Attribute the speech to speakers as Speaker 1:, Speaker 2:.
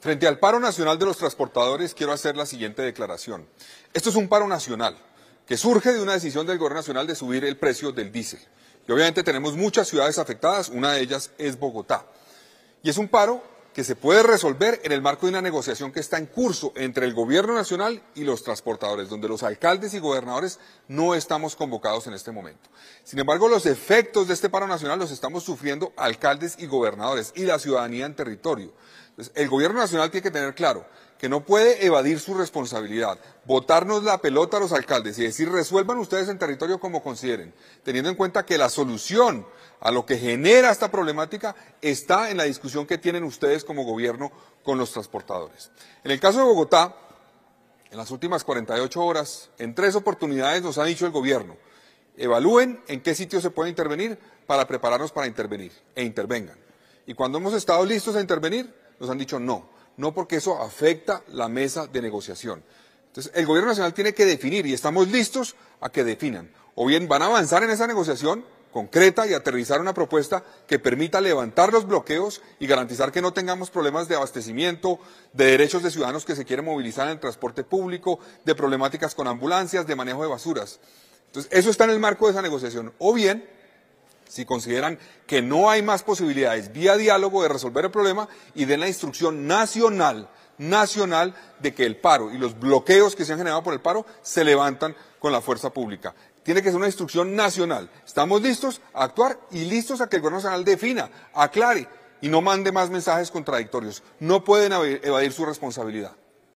Speaker 1: Frente al paro nacional de los transportadores, quiero hacer la siguiente declaración. Esto es un paro nacional que surge de una decisión del Gobierno Nacional de subir el precio del diésel. Y obviamente tenemos muchas ciudades afectadas, una de ellas es Bogotá. Y es un paro que se puede resolver en el marco de una negociación que está en curso entre el Gobierno Nacional y los transportadores, donde los alcaldes y gobernadores no estamos convocados en este momento. Sin embargo, los efectos de este paro nacional los estamos sufriendo alcaldes y gobernadores y la ciudadanía en territorio el gobierno nacional tiene que tener claro que no puede evadir su responsabilidad, votarnos la pelota a los alcaldes y decir resuelvan ustedes en territorio como consideren, teniendo en cuenta que la solución a lo que genera esta problemática está en la discusión que tienen ustedes como gobierno con los transportadores. En el caso de Bogotá, en las últimas 48 horas, en tres oportunidades nos ha dicho el gobierno, evalúen en qué sitio se puede intervenir para prepararnos para intervenir e intervengan. Y cuando hemos estado listos a intervenir, nos han dicho no, no porque eso afecta la mesa de negociación. Entonces, el gobierno nacional tiene que definir y estamos listos a que definan. O bien van a avanzar en esa negociación concreta y aterrizar una propuesta que permita levantar los bloqueos y garantizar que no tengamos problemas de abastecimiento, de derechos de ciudadanos que se quieren movilizar en el transporte público, de problemáticas con ambulancias, de manejo de basuras. Entonces, eso está en el marco de esa negociación. O bien si consideran que no hay más posibilidades vía diálogo de resolver el problema y den la instrucción nacional, nacional de que el paro y los bloqueos que se han generado por el paro se levantan con la fuerza pública. Tiene que ser una instrucción nacional. Estamos listos a actuar y listos a que el gobierno nacional defina, aclare y no mande más mensajes contradictorios. No pueden evadir su responsabilidad.